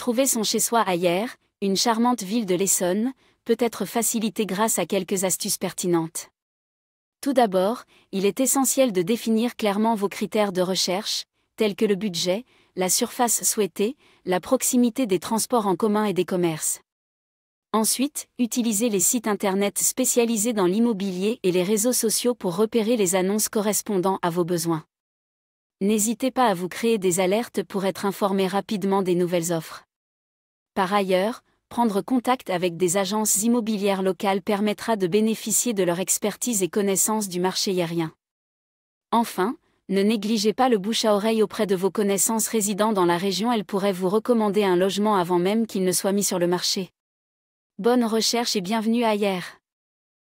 Trouver son chez-soi ailleurs, une charmante ville de l'Essonne, peut être facilité grâce à quelques astuces pertinentes. Tout d'abord, il est essentiel de définir clairement vos critères de recherche, tels que le budget, la surface souhaitée, la proximité des transports en commun et des commerces. Ensuite, utilisez les sites Internet spécialisés dans l'immobilier et les réseaux sociaux pour repérer les annonces correspondant à vos besoins. N'hésitez pas à vous créer des alertes pour être informé rapidement des nouvelles offres. Par ailleurs, prendre contact avec des agences immobilières locales permettra de bénéficier de leur expertise et connaissance du marché aérien. Enfin, ne négligez pas le bouche à oreille auprès de vos connaissances résidant dans la région, elles pourraient vous recommander un logement avant même qu'il ne soit mis sur le marché. Bonne recherche et bienvenue ailleurs.